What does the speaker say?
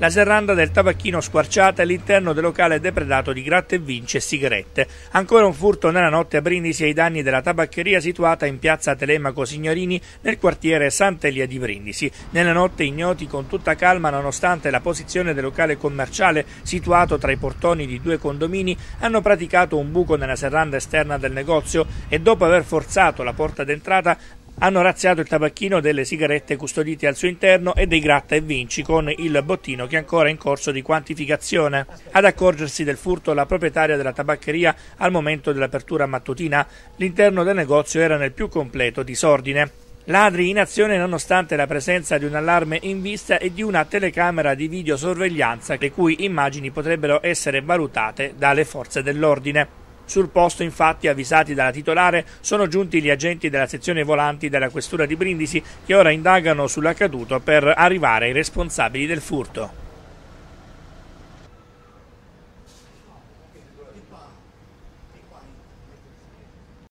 la serranda del tabacchino squarciata all'interno del locale depredato di gratte e vince e sigarette. Ancora un furto nella notte a Brindisi ai danni della tabaccheria situata in piazza Telemaco Signorini nel quartiere Sant'Elia di Brindisi. Nella notte ignoti con tutta calma nonostante la posizione del locale commerciale situato tra i portoni di due condomini hanno praticato un buco nella serranda esterna del negozio e dopo aver forzato la porta d'entrata hanno razziato il tabacchino delle sigarette custodite al suo interno e dei gratta e vinci con il bottino che è ancora in corso di quantificazione. Ad accorgersi del furto la proprietaria della tabaccheria al momento dell'apertura mattutina, l'interno del negozio era nel più completo disordine. Ladri in azione nonostante la presenza di un allarme in vista e di una telecamera di videosorveglianza le cui immagini potrebbero essere valutate dalle forze dell'ordine. Sul posto, infatti, avvisati dalla titolare, sono giunti gli agenti della sezione volanti della questura di Brindisi che ora indagano sull'accaduto per arrivare ai responsabili del furto.